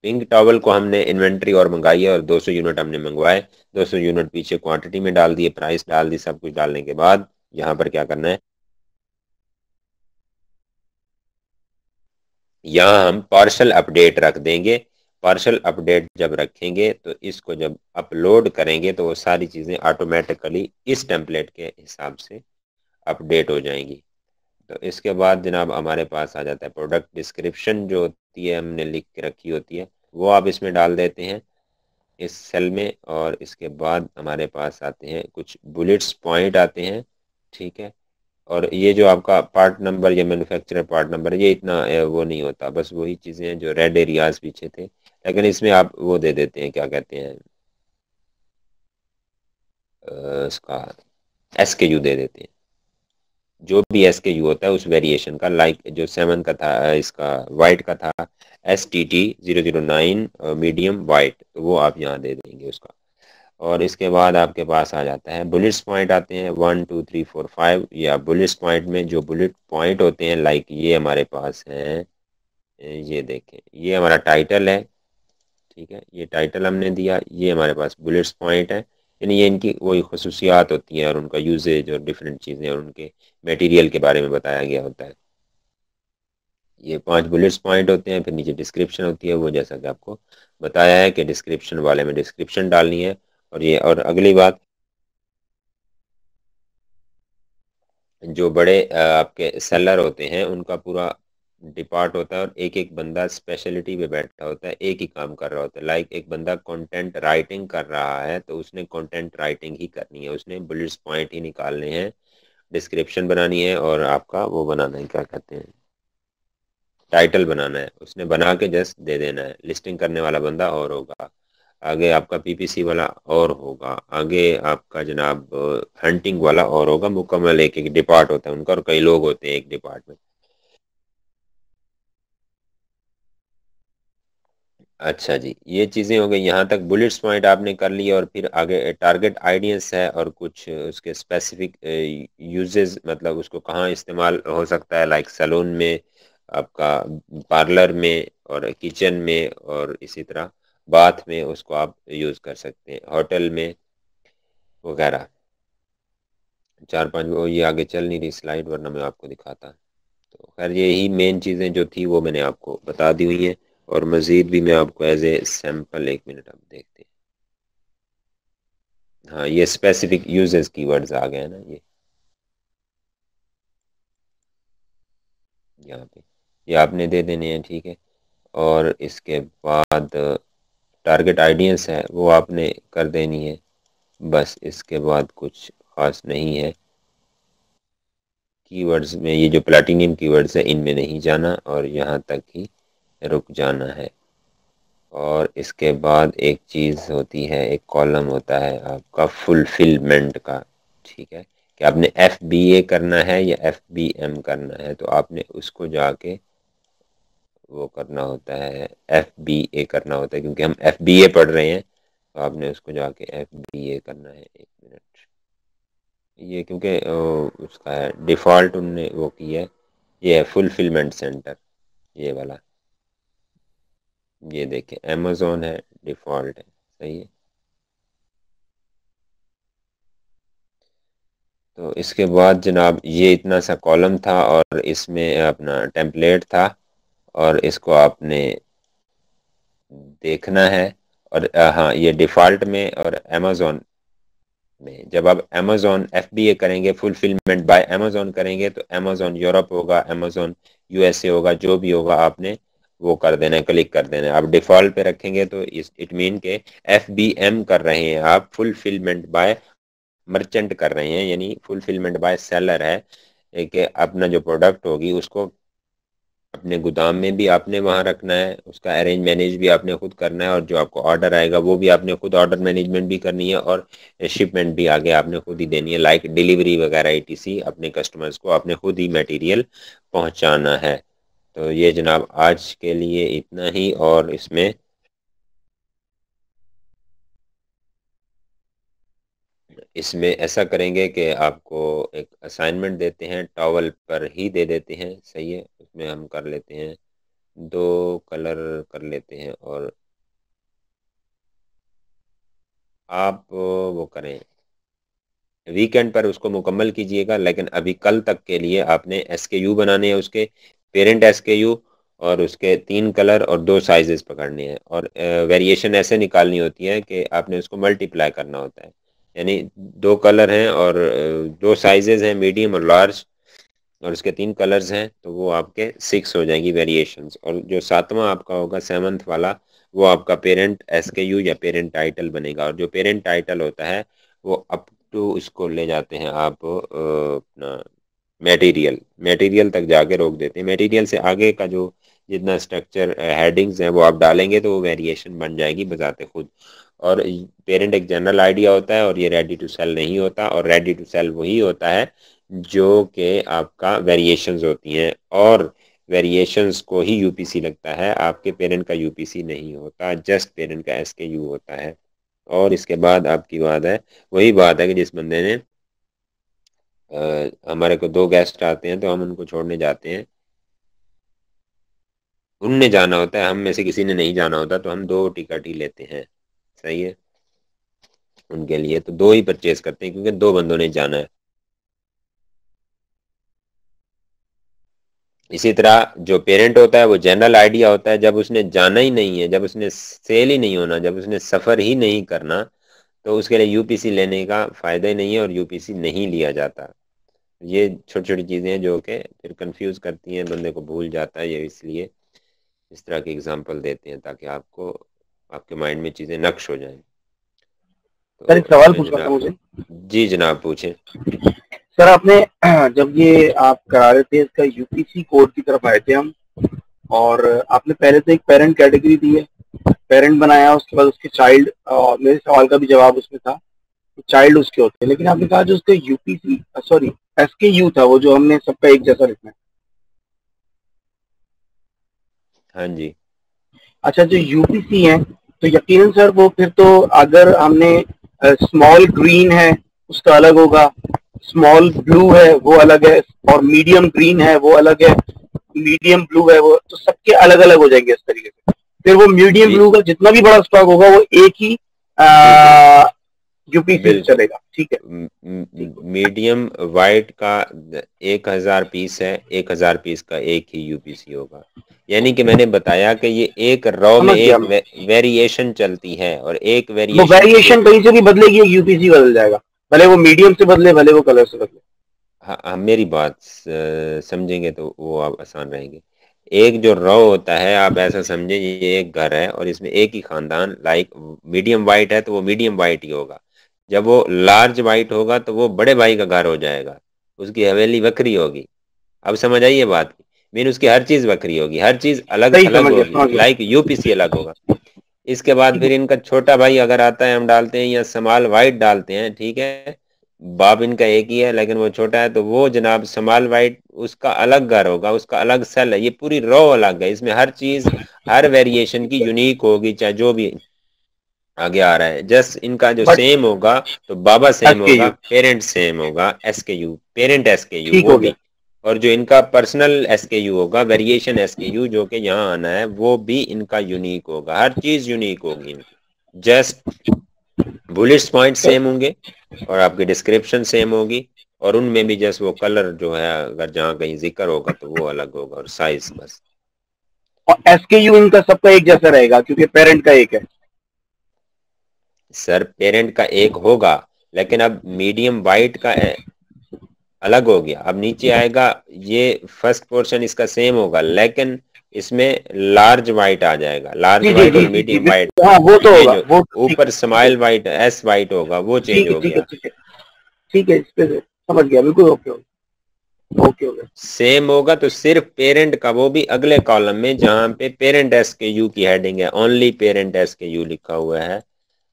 पिंक टॉवल को हमने इन्वेंट्री और मंगाई है और 200 यूनिट हमने मंगवाए 200 यूनिट पीछे क्वांटिटी में डाल दिए प्राइस डाल दी सब कुछ डालने के बाद यहाँ पर क्या करना है यहाँ हम पार्शल अपडेट रख देंगे पार्शल अपडेट जब रखेंगे तो इसको जब अपलोड करेंगे तो वो सारी चीज़ें ऑटोमेटिकली इस टेम्पलेट के हिसाब से अपडेट हो जाएंगी तो इसके बाद जनाब हमारे पास आ जाता है प्रोडक्ट डिस्क्रिप्शन जो होती है हमने लिख के रखी होती है वो आप इसमें डाल देते हैं इस सेल में और इसके बाद हमारे पास आते हैं कुछ बुलेट्स पॉइंट आते हैं ठीक है और ये जो आपका पार्ट नंबर या मैन्युफैक्चरर पार्ट नंबर ये इतना वो नहीं होता बस वही चीज़ें हैं जो रेड एरियाज पीछे थे लेकिन इसमें आप वो दे देते हैं क्या कहते हैं इसका एस के यू दे देते हैं जो भी एस के यू होता है उस वेरिएशन का लाइक जो सेवन का था इसका वाइट का था S T T zero zero nine medium white तो वो आप यहाँ दे देंगे उसका और इसके बाद आपके पास आ जाता है बुलेट्स पॉइंट आते हैं one two three four five या बुलेट्स पॉइंट में जो बुलेट पॉइंट होते हैं लाइक ये हमारे पास हैं ये देखें ये हमारा टाइटल है ठीक है ये टाइटल हमने दिया ये हमारे पास बुलेट्स पॉइंट है यानी ये इनकी वही खसूसियात होती हैं और उनका यूजेज और डिफरेंट चीज़ें और उनके मटेरियल के बारे में बताया गया होता है ये पांच बुलेट्स पॉइंट होते हैं फिर नीचे डिस्क्रिप्शन होती है वो जैसा कि आपको बताया है कि डिस्क्रिप्शन वाले में डिस्क्रिप्शन डालनी है और ये और अगली बात जो बड़े आपके सेलर होते हैं उनका पूरा डिपार्ट होता है और एक एक बंदा स्पेशलिटी पे बैठा होता है एक ही काम कर रहा होता है लाइक एक बंदा कंटेंट राइटिंग कर रहा है तो उसने कंटेंट राइटिंग ही करनी है उसने बुलेट्स पॉइंट ही निकालने हैं डिस्क्रिप्शन बनानी है और आपका वो बनाना है क्या कहते हैं टाइटल बनाना है उसने बना के जस्ट दे देना है लिस्टिंग करने वाला बंदा और होगा आगे आपका पीपीसी वाला और होगा आगे आपका जनाब हंटिंग uh, वाला और होगा मुकम्मल एक एक डिपार्ट होता है उनका और कई लोग होते हैं एक डिपार्ट में अच्छा जी ये चीज़ें हो गई यहाँ तक बुलेट्स पॉइंट आपने कर लिए और फिर आगे टारगेट आइडियंस है और कुछ उसके स्पेसिफिक यूजेस मतलब उसको कहाँ इस्तेमाल हो सकता है लाइक सैलून में आपका पार्लर में और किचन में और इसी तरह बाथ में उसको आप यूज़ कर सकते हैं होटल में वगैरह चार पांच वो ये आगे चल नहीं रही स्लाइड वरना मैं आपको दिखाता तो खैर यही मेन चीज़ें जो थी वो मैंने आपको बता दी हुई हैं और मज़ीद भी मैं आपको एज ए सैम्पल एक मिनट आप देखते हैं हाँ ये स्पेसिफिक यूजेस वर्ड्स आ गए ना ये यहाँ पे ये आपने दे देने हैं ठीक है और इसके बाद टारगेट आइडियंस है वो आपने कर देनी है बस इसके बाद कुछ ख़ास नहीं है कीवर्ड्स में ये जो प्लाटिनियम कीवर्ड्स है इनमें नहीं जाना और यहाँ तक ही रुक जाना है और इसके बाद एक चीज़ होती है एक कॉलम होता है आपका फुलफिलमेंट का ठीक है कि आपने एफ बी ए करना है या एफ बी एम करना है तो आपने उसको जाके वो करना होता है एफ बी ए करना होता है क्योंकि हम एफ बी ए पढ़ रहे हैं तो आपने उसको जाके एफ बी ए करना है एक मिनट ये क्योंकि उसका है डिफ़ॉल्ट उनने वो किया है ये है फुलफिलमेंट सेंटर ये वाला ये देखें अमेजोन है डिफ़ॉल्ट है सही है तो इसके बाद जनाब ये इतना सा कॉलम था और इसमें अपना टेम्पलेट था और इसको आपने देखना है और हाँ ये डिफ़ॉल्ट में और अमेज़ोन में जब आप अमेज़ोन एफ बी ए करेंगे फुलफिलमेंट बाय अमेज़ोन करेंगे तो अमेज़ोन यूरोप होगा अमेज़ोन यूएसए होगा जो भी होगा आपने वो कर देना है क्लिक कर देना है आप डिफॉल्ट पे रखेंगे तो इट मीन के एफ बी एम कर रहे हैं आप फुलफिलमेंट बाय मर्चेंट कर रहे हैं यानी फुलफिलमेंट बाय सेलर है कि अपना जो प्रोडक्ट होगी उसको अपने गोदाम में भी आपने वहाँ रखना है उसका अरेंज मैनेज भी आपने खुद करना है और जो आपको ऑर्डर आएगा वो भी आपने खुद ऑर्डर मैनेजमेंट भी करनी है और शिपमेंट भी आगे आपने खुद ही देनी है लाइक डिलीवरी वगैरह ई अपने कस्टमर्स को आपने खुद ही मटेरियल पहुँचाना है तो ये जनाब आज के लिए इतना ही और इसमें इसमें ऐसा करेंगे कि आपको एक असाइनमेंट देते हैं टॉवल पर ही दे देते हैं सही है उसमें हम कर लेते हैं दो कलर कर लेते हैं और आप वो करें वीकेंड पर उसको मुकम्मल कीजिएगा लेकिन अभी कल तक के लिए आपने एस के यू बनाने हैं उसके पेरेंट एस के यू और उसके तीन कलर और दो साइजेस पकड़ने हैं और वेरिएशन ऐसे निकालनी होती है कि आपने उसको मल्टीप्लाई करना होता है यानी दो कलर हैं और दो साइजेज हैं मीडियम और लार्ज और उसके तीन कलर्स हैं तो वो आपके सिक्स हो जाएंगी वेरिएशंस और जो सातवां आपका होगा सेवन्थ वाला वो आपका पेरेंट एस के यू या पेरेंट टाइटल बनेगा और जो पेरेंट टाइटल होता है वो अप टू इसको ले जाते हैं आप अपना मटेरियल मटेरियल तक जाके रोक देते हैं मटेरियल से आगे का जो जितना स्ट्रक्चर हेडिंग्स uh, हैं वो आप डालेंगे तो वो वेरिएशन बन जाएगी बजाते खुद और पेरेंट एक जनरल आइडिया होता है और ये रेडी टू सेल नहीं होता और रेडी टू सेल वही होता है जो कि आपका वेरिएशंस होती हैं और वेरिएशंस को ही यूपीसी लगता है आपके पेरेंट का यूपीसी नहीं होता जस्ट पेरेंट का एस होता है और इसके बाद आपकी बात है वही बात है कि जिस बंदे ने हमारे को दो गेस्ट आते हैं तो हम उनको छोड़ने जाते हैं उनने जाना होता है हम में से किसी ने नहीं जाना होता तो हम दो टिकट ही लेते हैं सही है उनके लिए तो दो ही परचेज करते हैं क्योंकि दो बंदों ने जाना है इसी तरह जो पेरेंट होता है वो जनरल आइडिया होता है जब उसने जाना ही नहीं है जब उसने सेल ही नहीं होना जब उसने सफ़र ही नहीं करना तो उसके लिए यूपीसी लेने का फ़ायदा ही नहीं है और यूपीसी नहीं लिया जाता ये छोटी छोटी चीज़ें हैं जो कि फिर कंफ्यूज करती हैं बंदे को भूल जाता है ये इसलिए इस तरह के एग्जांपल देते हैं ताकि आपको आपके माइंड में चीज़ें नक्श हो जाएं तो सर एक सवाल पूछ रहा मुझे जी जनाब पूछें सर आपने जब ये आप करा रहे थे इसका यूपीसी कोड की तरफ आए थे हम और आपने पहले तो एक पेरेंट कैटेगरी दी है पेरेंट बनाया उसके बाद उसके चाइल्ड और मेरे सवाल का भी जवाब उसमें था चाइल्ड उसके होते हैं लेकिन आपने कहा जो उसके UPC sorry S K U था वो जो हमने सबका एक जैसा लिखना है हाँ जी अच्छा जो यूपीसी है तो यकीन सर वो फिर तो अगर हमने स्मॉल ग्रीन है उसका अलग होगा स्मॉल ब्लू है वो अलग है और मीडियम ग्रीन है वो अलग है मीडियम ब्लू है वो तो सबके अलग अलग हो जाएंगे इस तरीके से फिर वो मीडियम ब्लू का जितना भी बड़ा स्टॉक होगा वो एक ही आ, पीस चलेगा ठीक है मीडियम वाइट का एक हजार पीस है एक हजार पीस का एक ही यूपीसी होगा यानी कि मैंने बताया कि ये एक रॉ में एक वे, वेरिएशन चलती है और एक वेरिएशन तो वेरिएशन कहीं से भी बदलेगी यूपीसी बदल जाएगा भले वो मीडियम से बदले भले वो कलर से बदले हाँ, हाँ मेरी बात समझेंगे तो वो आप आसान रहेंगे एक जो रॉ होता है आप ऐसा समझें ये एक घर है और इसमें एक ही खानदान लाइक मीडियम वाइट है तो वो मीडियम वाइट ही होगा जब वो लार्ज वाइट होगा तो वो बड़े भाई का घर हो जाएगा उसकी हवेली वक्री होगी अब समझ आइए बात की मीन उसकी हर चीज वक्री होगी हर चीज अलग अलग होगी लाइक यूपीसी अलग होगा इसके बाद फिर इनका छोटा भाई अगर आता है हम डालते हैं या समाल वाइट डालते हैं ठीक है बाप इनका एक ही है लेकिन वो छोटा है तो वो जनाब समाल वाइट उसका अलग घर होगा उसका अलग सेल है ये पूरी रॉ अलग है इसमें हर चीज हर वेरिएशन की यूनिक होगी चाहे जो भी आगे आ रहा है जस्ट इनका जो सेम होगा तो बाबा सेम होगा पेरेंट सेम होगा S K U parent S K U वो भी और जो इनका पर्सनल एस के यू होगा वेरिएशन एस के यू जो कि यहाँ आना है वो भी इनका यूनिक होगा हर चीज यूनिक होगी इनकी जस्ट बुलेट्स पॉइंट सेम होंगे और आपकी डिस्क्रिप्शन सेम होगी और उनमें भी जस्ट वो कलर जो है अगर जहाँ कहीं जिक्र होगा तो वो अलग होगा और साइज बस और एस के यू इनका सबका एक जैसा रहेगा क्योंकि पेरेंट का एक है सर पेरेंट का एक होगा लेकिन अब मीडियम वाइट का अलग हो गया अब नीचे आएगा ये फर्स्ट पोर्शन इसका सेम होगा लेकिन इसमें लार्ज वाइट आ जाएगा लार्ज वाइट और मीडियम वाइट हाँ, तो वो तो ऊपर स्माइल वाइट एस वाइट होगा वो चेंज हो गया ठीक है तो समझ गया बिल्कुल ओके ओके okay. सेम होगा तो सिर्फ पेरेंट का वो भी अगले कॉलम में जहाँ पे पेरेंट एस के यू की हेडिंग है only parent S K U लिखा हुआ है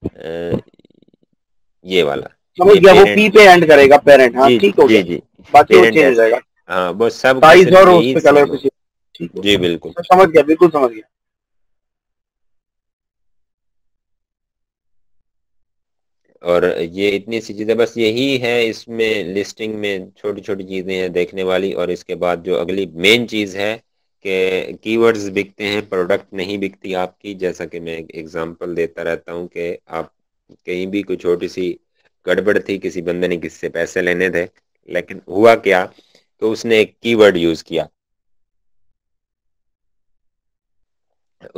ये वाला समझ तो वो पी पे एंड करेगा पेरेंट हाँ ठीक हो गया जी बाकी वो चेंज हो जाएगा हाँ बस सब साइज और उस पे कलर कुछ जी बिल्कुल समझ गया बिल्कुल समझ गया और ये इतनी सी चीज़ें बस यही है इसमें लिस्टिंग में छोटी छोटी चीज़ें हैं देखने वाली और इसके बाद जो अगली मेन चीज़ है कि कीवर्ड्स बिकते हैं प्रोडक्ट नहीं बिकती आपकी जैसा कि मैं एग्जांपल देता रहता हूँ कि आप कहीं भी कोई छोटी सी गड़बड़ थी किसी बंदे ने किससे पैसे लेने थे लेकिन हुआ क्या तो उसने एक कीवर्ड यूज किया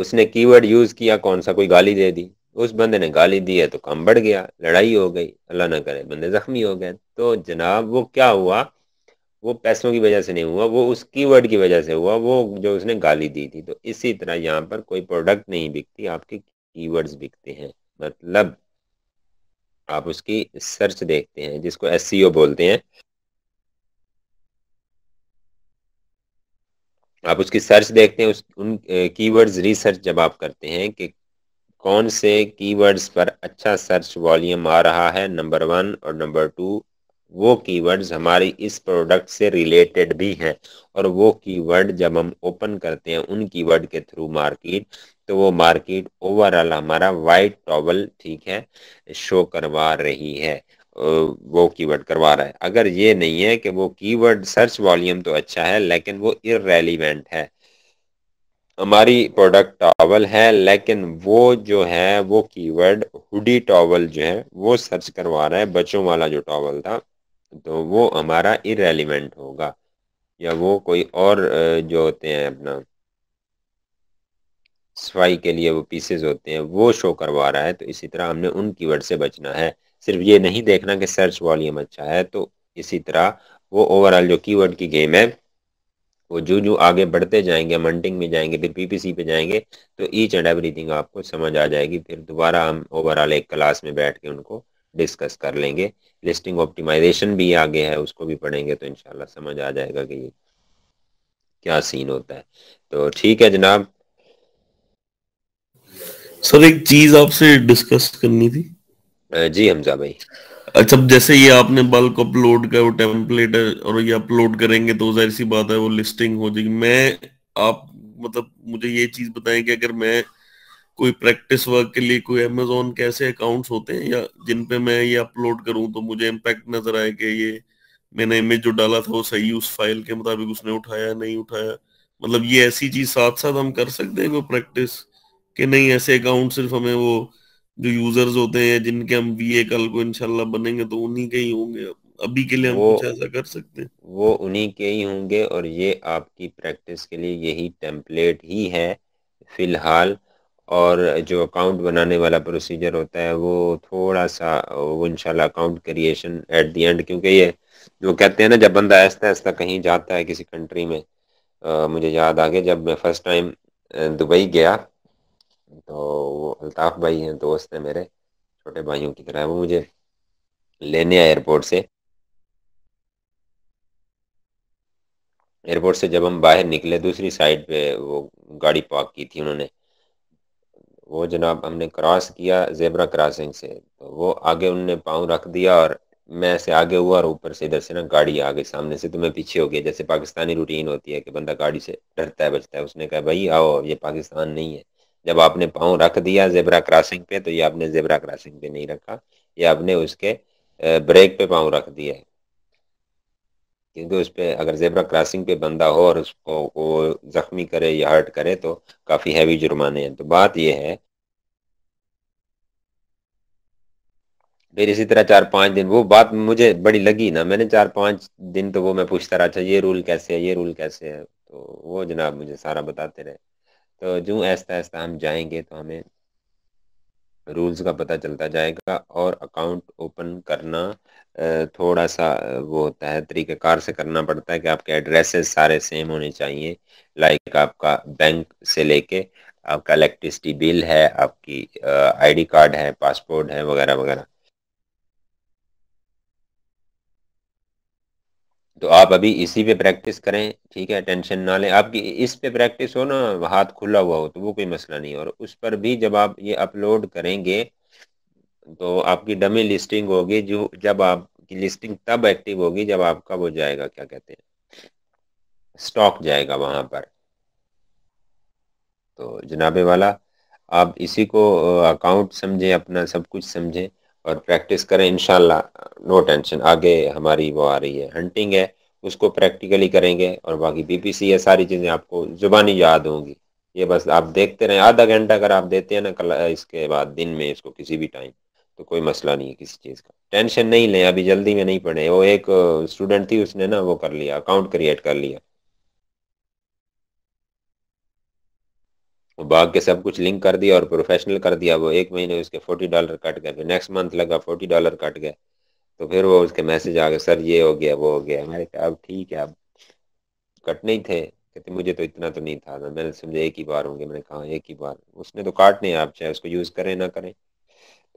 उसने कीवर्ड यूज किया कौन सा कोई गाली दे दी उस बंदे ने गाली दी है तो काम बढ़ गया लड़ाई हो गई अल्लाह ना करे बंदे जख्मी हो गए तो जनाब वो क्या हुआ वो पैसों की वजह से नहीं हुआ वो उसकी वर्ड की वजह से हुआ वो जो उसने गाली दी थी तो इसी तरह यहाँ पर कोई प्रोडक्ट नहीं बिकती आपके कीवर्ड्स बिकते हैं मतलब आप उसकी सर्च देखते हैं जिसको एस e बोलते हैं आप उसकी सर्च देखते हैं उस उन कीवर्ड्स रिसर्च जब आप करते हैं कि कौन से कीवर्ड्स पर अच्छा सर्च वॉल्यूम आ रहा है नंबर वन और नंबर टू वो कीवर्ड्स हमारी इस प्रोडक्ट से रिलेटेड भी हैं और वो कीवर्ड जब हम ओपन करते हैं उन कीवर्ड के थ्रू मार्केट तो वो मार्केट ओवरऑल हमारा वाइट टॉवल ठीक है शो करवा रही है वो कीवर्ड करवा रहा है अगर ये नहीं है कि वो कीवर्ड सर्च वॉल्यूम तो अच्छा है लेकिन वो इरेलीवेंट है हमारी प्रोडक्ट टॉवल है लेकिन वो जो है वो कीवर्ड हुडी टॉवल जो है वो सर्च करवा रहा है बच्चों वाला जो टॉवल था तो वो हमारा इरेलीवेंट होगा या वो कोई और जो होते हैं अपना सफाई के लिए वो पीसेज होते हैं वो शो करवा रहा है तो इसी तरह हमने उन कीवर्ड से बचना है सिर्फ ये नहीं देखना कि सर्च वॉल्यूम अच्छा है तो इसी तरह वो ओवरऑल जो कीवर्ड की गेम है वो जो जो आगे बढ़ते जाएंगे मंटिंग में जाएंगे फिर पीपीसी पे जाएंगे तो ईच एंड एवरीथिंग आपको समझ आ जाएगी फिर दोबारा हम ओवरऑल एक क्लास में बैठ के उनको डिस्कस कर लेंगे लिस्टिंग ऑप्टिमाइजेशन भी आगे है उसको भी पढ़ेंगे तो इनशाला समझ आ जाएगा कि ये क्या सीन होता है तो ठीक है जनाब सर एक चीज आपसे डिस्कस करनी थी जी हमजा भाई अच्छा जैसे ये आपने बल्क अपलोड का वो टेम्पलेट है और ये अपलोड करेंगे तो जाहिर सी बात है वो लिस्टिंग हो जाएगी मैं आप मतलब मुझे ये चीज बताएं कि अगर मैं कोई प्रैक्टिस वर्क के लिए कोई अमेजोन के ऐसे अकाउंट्स होते हैं या जिन पे मैं ये अपलोड करूं तो मुझे इम्पैक्ट नजर आए कि ये मैंने इमेज जो डाला था वो सही उस फाइल के मुताबिक उसने उठाया नहीं उठाया मतलब ये ऐसी चीज साथ साथ हम कर सकते हैं कोई प्रैक्टिस कि नहीं ऐसे अकाउंट सिर्फ हमें वो जो यूजर्स होते हैं जिनके हम वी कल को इनशाला बनेंगे तो उन्हीं के ही होंगे अभी के लिए हम कुछ ऐसा कर सकते हैं वो उन्हीं के ही होंगे और ये आपकी प्रैक्टिस के लिए यही टेम्पलेट ही है फिलहाल और जो अकाउंट बनाने वाला प्रोसीजर होता है वो थोड़ा सा वो इनशाला account creation at the end क्योंकि ये वो कहते हैं ना जब बंदा ऐसा ऐसा कहीं जाता है किसी कंट्री में आ, मुझे याद आ गया जब मैं फर्स्ट टाइम दुबई गया तो वो अल्ताफ़ भाई हैं दोस्त हैं मेरे छोटे भाइयों की तरह वो मुझे लेने आए एयरपोर्ट से एयरपोर्ट से जब हम बाहर निकले दूसरी साइड पे वो गाड़ी पार्क की थी उन्होंने वो जनाब हमने क्रॉस किया जेबरा क्रॉसिंग से तो वो आगे उनने पाँव रख दिया और मैं ऐसे आगे हुआ और ऊपर से इधर से ना गाड़ी आ गई सामने से तो मैं पीछे हो गया जैसे पाकिस्तानी रूटीन होती है कि बंदा गाड़ी से डरता है बचता है उसने कहा भाई आओ ये पाकिस्तान नहीं है जब आपने पाँव रख दिया जेबरा क्रॉसिंग पे तो ये आपने जेबरा क्रॉसिंग पे नहीं रखा ये आपने उसके ब्रेक पे पाँव रख दिया है क्योंकि उस पर अगर जेबरा क्रॉसिंग पे बंदा हो और उसको वो ज़ख्मी करे या हर्ट करे तो काफ़ी हैवी जुर्माने हैं तो बात यह है फिर इसी तरह चार पाँच दिन वो बात मुझे बड़ी लगी ना मैंने चार पाँच दिन तो वो मैं पूछता रहा अच्छा ये रूल कैसे है ये रूल कैसे है तो वो जनाब मुझे सारा बताते रहे तो जो ऐसा ऐसा हम जाएंगे तो हमें रूल्स का पता चलता जाएगा और अकाउंट ओपन करना थोड़ा सा वो होता है तरीक़ेकार से करना पड़ता है कि आपके एड्रेसेस सारे सेम होने चाहिए लाइक आपका बैंक से लेके आपका इलेक्ट्रिसिटी बिल है आपकी आईडी कार्ड है पासपोर्ट है वगैरह वगैरह तो आप अभी इसी पे प्रैक्टिस करें ठीक है टेंशन ना लें आपकी इस पे प्रैक्टिस हो ना हाथ खुला हुआ हो तो वो कोई मसला नहीं और उस पर भी जब आप ये अपलोड करेंगे तो आपकी डमी लिस्टिंग होगी जो जब आपकी लिस्टिंग तब एक्टिव होगी जब आपका वो जाएगा क्या कहते हैं स्टॉक जाएगा वहां पर तो जनाबे वाला आप इसी को अकाउंट समझे अपना सब कुछ समझे और प्रैक्टिस करें इनशाला नो टेंशन आगे हमारी वो आ रही है हंटिंग है उसको प्रैक्टिकली करेंगे और बाकी बीपीसी ये सारी चीज़ें आपको ज़ुबानी याद होंगी ये बस आप देखते रहें आधा घंटा अगर आप देते हैं ना कल इसके बाद दिन में इसको किसी भी टाइम तो कोई मसला नहीं है किसी चीज़ का टेंशन नहीं लें अभी जल्दी में नहीं पढ़े वो एक स्टूडेंट थी उसने ना वो कर लिया अकाउंट क्रिएट कर लिया भाग के सब कुछ लिंक कर दिया और प्रोफेशनल कर दिया वो एक महीने उसके फोर्टी डॉलर कट गए फिर नेक्स्ट मंथ लगा फोर्टी डॉलर कट गए तो फिर वो उसके मैसेज आ गए सर ये हो गया वो हो गया मैंने कहा अब ठीक है अब कटने ही थे कहते मुझे तो इतना तो नहीं था मैंने समझा एक ही बार होंगे मैंने कहा एक ही बार उसने तो काटने आप चाहे उसको यूज़ करें ना करें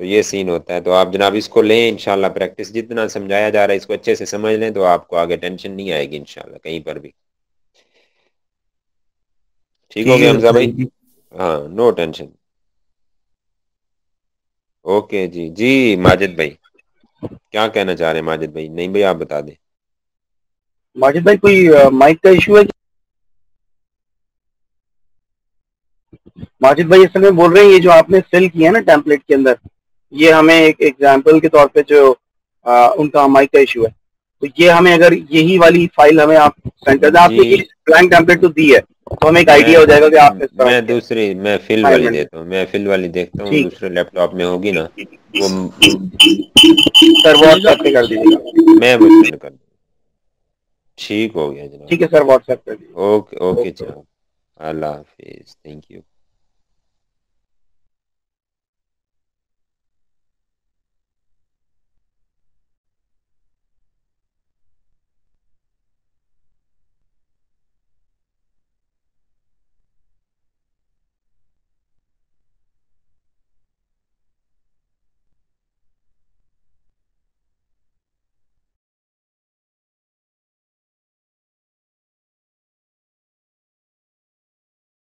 तो ये सीन होता है तो आप जनाब इसको लें इनशाला प्रैक्टिस जितना समझाया जा रहा है इसको अच्छे से समझ लें तो आपको आगे टेंशन नहीं आएगी इनशाला कहीं पर भी ठीक हो गया हमजा भाई हाँ नो टेंशन ओके जी जी माजिद भाई क्या कहना चाह रहे हैं माजिद भाई नहीं भाई आप बता दें माजिद भाई कोई माइक का इशू है माजिद भाई इस समय बोल रहे हैं ये जो आपने सेल किया है ना टेम्पलेट के अंदर ये हमें एक एग्जाम्पल के तौर पे जो आ, उनका माइक का इशू है तो ये हमें अगर यही वाली फाइल हमें आप सेंड कर आपने ब्लैंक टेम्पलेट तो दी है तो हमें एक आइडिया हो जाएगा कि आप इस तरह मैं दूसरी मैं फिल वाली देता हूँ मैं फिल वाली देखता हूँ दूसरे लैपटॉप में होगी ना वो सर व्हाट्सएप पे कर दीजिएगा मैं वो कर ठीक हो गया जनाब ठीक है सर व्हाट्सएप कर दीजिए ओके ओके चलो अल्लाह हाफिज थैंक यू